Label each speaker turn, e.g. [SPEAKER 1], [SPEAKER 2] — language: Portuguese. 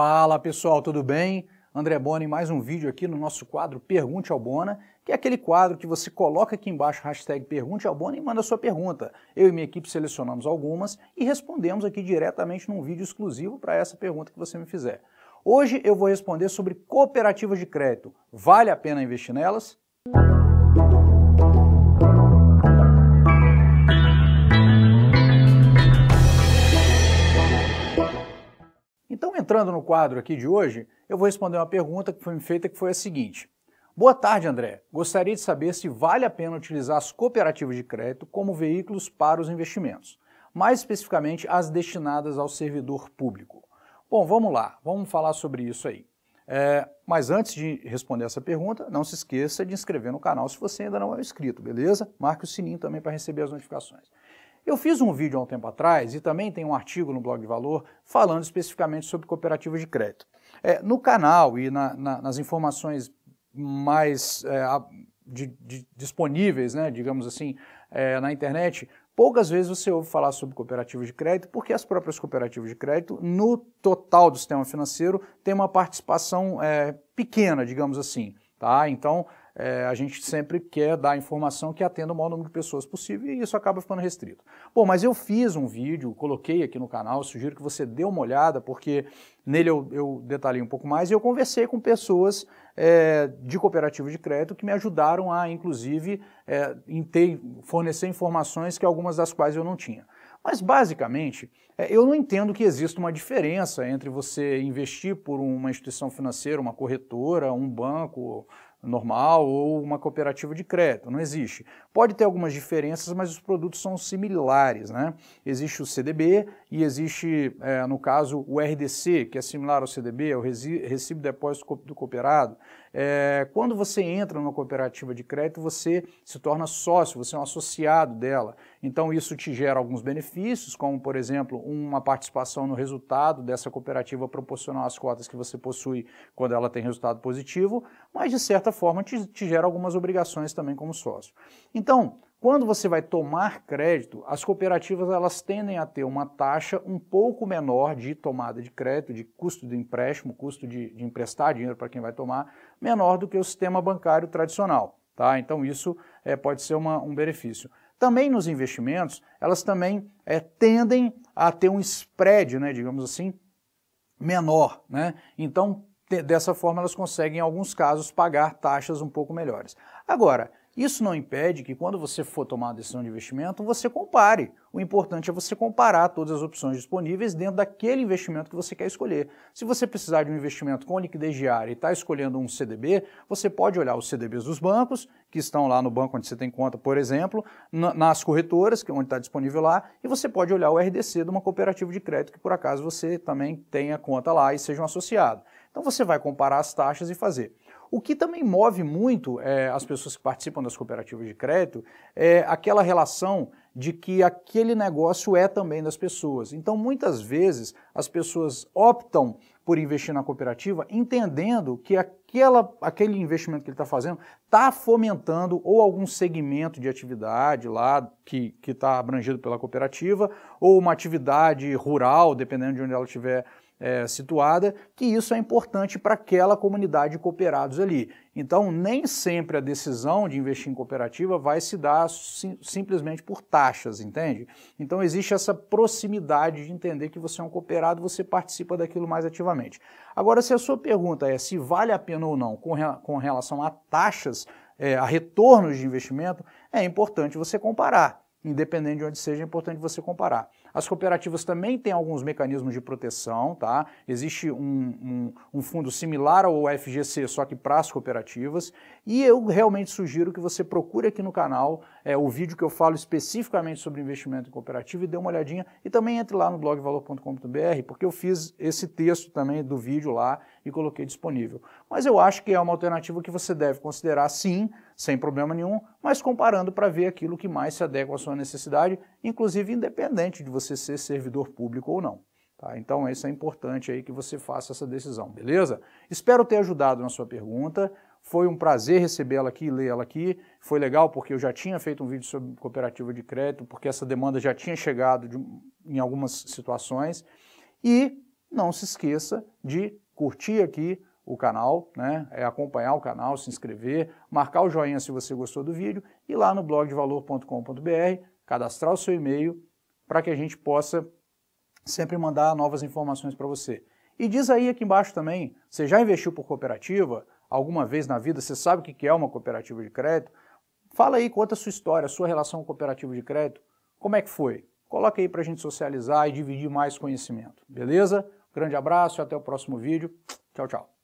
[SPEAKER 1] Fala pessoal, tudo bem? André Bona em mais um vídeo aqui no nosso quadro Pergunte ao Bona, que é aquele quadro que você coloca aqui embaixo hashtag Pergunte ao Bona e manda sua pergunta. Eu e minha equipe selecionamos algumas e respondemos aqui diretamente num vídeo exclusivo para essa pergunta que você me fizer. Hoje eu vou responder sobre cooperativas de crédito. Vale a pena investir nelas? Música Então, entrando no quadro aqui de hoje, eu vou responder uma pergunta que foi me feita que foi a seguinte. Boa tarde, André. Gostaria de saber se vale a pena utilizar as cooperativas de crédito como veículos para os investimentos, mais especificamente as destinadas ao servidor público. Bom, vamos lá, vamos falar sobre isso aí. É, mas antes de responder essa pergunta, não se esqueça de inscrever no canal se você ainda não é inscrito, beleza? Marque o sininho também para receber as notificações. Eu fiz um vídeo há um tempo atrás e também tem um artigo no blog de valor falando especificamente sobre cooperativas de crédito. É, no canal e na, na, nas informações mais é, de, de, disponíveis, né, digamos assim, é, na internet, poucas vezes você ouve falar sobre cooperativas de crédito, porque as próprias cooperativas de crédito, no total do sistema financeiro, têm uma participação é, pequena, digamos assim. Tá? Então, é, a gente sempre quer dar informação que atenda o maior número de pessoas possível e isso acaba ficando restrito. Bom, mas eu fiz um vídeo, coloquei aqui no canal, sugiro que você dê uma olhada, porque nele eu, eu detalhei um pouco mais e eu conversei com pessoas é, de cooperativa de crédito que me ajudaram a, inclusive, é, em ter, fornecer informações que algumas das quais eu não tinha. Mas, basicamente, é, eu não entendo que exista uma diferença entre você investir por uma instituição financeira, uma corretora, um banco, normal ou uma cooperativa de crédito, não existe. Pode ter algumas diferenças, mas os produtos são similares, né? Existe o CDB e existe, é, no caso, o RDC, que é similar ao CDB, é o Recibo Depósito do Cooperado, é, quando você entra numa cooperativa de crédito, você se torna sócio, você é um associado dela. Então, isso te gera alguns benefícios, como, por exemplo, uma participação no resultado dessa cooperativa proporcional às cotas que você possui quando ela tem resultado positivo, mas, de certa forma, te, te gera algumas obrigações também como sócio. Então, quando você vai tomar crédito, as cooperativas elas tendem a ter uma taxa um pouco menor de tomada de crédito, de custo do empréstimo, custo de, de emprestar dinheiro para quem vai tomar, menor do que o sistema bancário tradicional. Tá? Então isso é, pode ser uma, um benefício. Também nos investimentos, elas também é, tendem a ter um spread, né, digamos assim, menor. Né? Então, dessa forma, elas conseguem, em alguns casos, pagar taxas um pouco melhores. Agora, isso não impede que quando você for tomar a decisão de investimento, você compare. O importante é você comparar todas as opções disponíveis dentro daquele investimento que você quer escolher. Se você precisar de um investimento com liquidez diária e está escolhendo um CDB, você pode olhar os CDBs dos bancos, que estão lá no banco onde você tem conta, por exemplo, nas corretoras, que é onde está disponível lá, e você pode olhar o RDC de uma cooperativa de crédito que por acaso você também tenha conta lá e seja um associado. Então você vai comparar as taxas e fazer. O que também move muito é, as pessoas que participam das cooperativas de crédito é aquela relação de que aquele negócio é também das pessoas. Então, muitas vezes, as pessoas optam por investir na cooperativa entendendo que aquela, aquele investimento que ele está fazendo está fomentando ou algum segmento de atividade lá que está abrangido pela cooperativa, ou uma atividade rural, dependendo de onde ela estiver é, situada, que isso é importante para aquela comunidade de cooperados ali. Então, nem sempre a decisão de investir em cooperativa vai se dar sim, simplesmente por taxas, entende? Então, existe essa proximidade de entender que você é um cooperado, você participa daquilo mais ativamente. Agora, se a sua pergunta é se vale a pena ou não com, re, com relação a taxas, é, a retornos de investimento, é importante você comparar. Independente de onde seja, é importante você comparar. As cooperativas também têm alguns mecanismos de proteção, tá? Existe um, um, um fundo similar ao FGC, só que para as cooperativas. E eu realmente sugiro que você procure aqui no canal é, o vídeo que eu falo especificamente sobre investimento em cooperativa e dê uma olhadinha. E também entre lá no blog valor.com.br, porque eu fiz esse texto também do vídeo lá e coloquei disponível. Mas eu acho que é uma alternativa que você deve considerar sim, sem problema nenhum, mas comparando para ver aquilo que mais se adequa à sua necessidade, inclusive independente de você você ser servidor público ou não. Tá? Então, isso é importante aí que você faça essa decisão, beleza? Espero ter ajudado na sua pergunta. Foi um prazer recebê-la aqui, ler ela aqui. Foi legal porque eu já tinha feito um vídeo sobre cooperativa de crédito, porque essa demanda já tinha chegado de, em algumas situações. E não se esqueça de curtir aqui o canal, né? É acompanhar o canal, se inscrever, marcar o joinha se você gostou do vídeo e lá no blog de valor.com.br cadastrar o seu e-mail para que a gente possa sempre mandar novas informações para você. E diz aí aqui embaixo também, você já investiu por cooperativa alguma vez na vida? Você sabe o que é uma cooperativa de crédito? Fala aí, conta a sua história, a sua relação com cooperativa de crédito, como é que foi? Coloca aí para a gente socializar e dividir mais conhecimento, beleza? Grande abraço e até o próximo vídeo. Tchau, tchau.